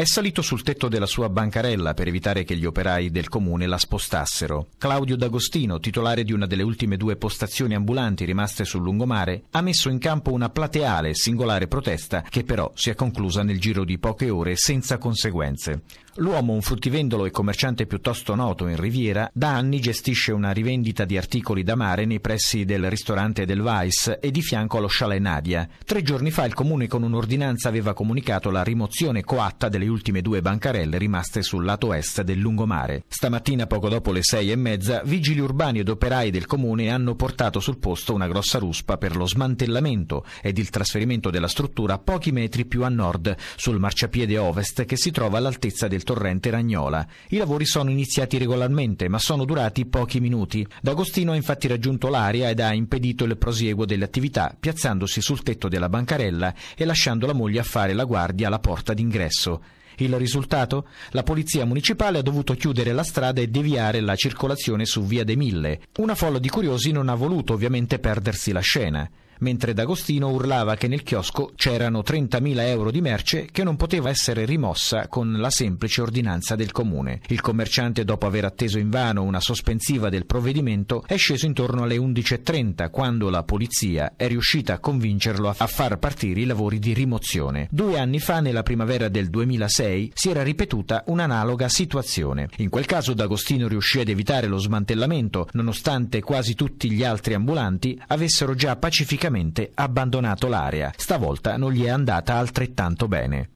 È salito sul tetto della sua bancarella per evitare che gli operai del comune la spostassero. Claudio D'Agostino, titolare di una delle ultime due postazioni ambulanti rimaste sul lungomare, ha messo in campo una plateale, singolare protesta che però si è conclusa nel giro di poche ore senza conseguenze. L'uomo, un fruttivendolo e commerciante piuttosto noto in Riviera, da anni gestisce una rivendita di articoli da mare nei pressi del ristorante del Vice e di fianco allo Chalet Nadia. Tre giorni fa il comune con un'ordinanza aveva comunicato la rimozione coatta delle ultime due bancarelle rimaste sul lato est del lungomare. Stamattina poco dopo le sei e mezza, vigili urbani ed operai del comune hanno portato sul posto una grossa ruspa per lo smantellamento ed il trasferimento della struttura pochi metri più a nord, sul marciapiede ovest che si trova all'altezza del torrente Ragnola. I lavori sono iniziati regolarmente, ma sono durati pochi minuti. D'Agostino ha infatti raggiunto l'area ed ha impedito il prosieguo delle attività, piazzandosi sul tetto della bancarella e lasciando la moglie a fare la guardia alla porta d'ingresso. Il risultato? La polizia municipale ha dovuto chiudere la strada e deviare la circolazione su via dei Mille. Una folla di curiosi non ha voluto ovviamente perdersi la scena mentre D'Agostino urlava che nel chiosco c'erano 30.000 euro di merce che non poteva essere rimossa con la semplice ordinanza del comune. Il commerciante, dopo aver atteso invano una sospensiva del provvedimento, è sceso intorno alle 11.30 quando la polizia è riuscita a convincerlo a far partire i lavori di rimozione. Due anni fa, nella primavera del 2006, si era ripetuta un'analoga situazione. In quel caso D'Agostino riuscì ad evitare lo smantellamento, nonostante quasi tutti gli altri ambulanti avessero già pacificato praticamente abbandonato l'area. Stavolta non gli è andata altrettanto bene.